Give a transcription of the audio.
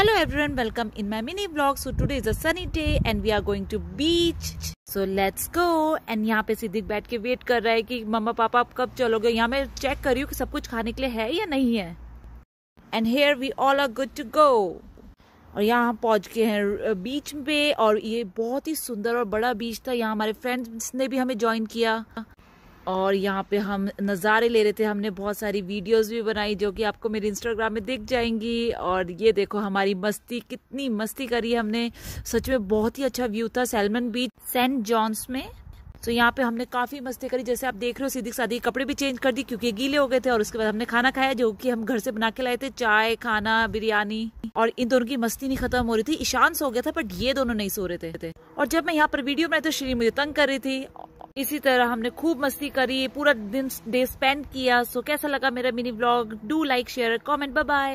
hello everyone welcome in my mini vlog so today is a sunny day and we are going to beach so let's go and यहाँ पे सिद्धिक बैठ के wait कर रहा है कि मम्मा पापा आप कब चलोगे यहाँ मैं चेक कर रही हूँ कि सब कुछ खाने के लिए है या नहीं है and here we all are good to go और यहाँ पहुंच गए हैं बीच पे और ये बहुत ही सुंदर और बड़ा बीच था यहाँ हमारे फ्रेंड्स ने भी हमें ज्वाइन किया और यहाँ पे हम नज़ारे ले रहे थे हमने बहुत सारी वीडियोस भी बनाई जो कि आपको मेरे इंस्टाग्राम में दिख जाएंगी और ये देखो हमारी मस्ती कितनी मस्ती करी हमने सच में बहुत ही अच्छा व्यू था सेलमन बीच सेंट जॉन्स में तो यहाँ पे हमने काफ़ी मस्ती करी जैसे आप देख रहे हो सीधी सादी कपड़े भी चेंज कर दी क्योंकि गीले हो गए थे और उसके बाद हमने खाना खाया जो कि हम घर से बना के लाए थे चाय खाना बिरयानी और इन दोनों की मस्ती नहीं खत्म हो रही थी ईशान सो गया था बट ये दोनों नहीं सो रहे थे और जब मैं यहाँ पर वीडियो बनाई तो श्री मुझे तंग कर रही थी इसी तरह हमने खूब मस्ती करी पूरा दिन डे स्पेंड किया सो कैसा लगा मेरा mini blog do like share comment bye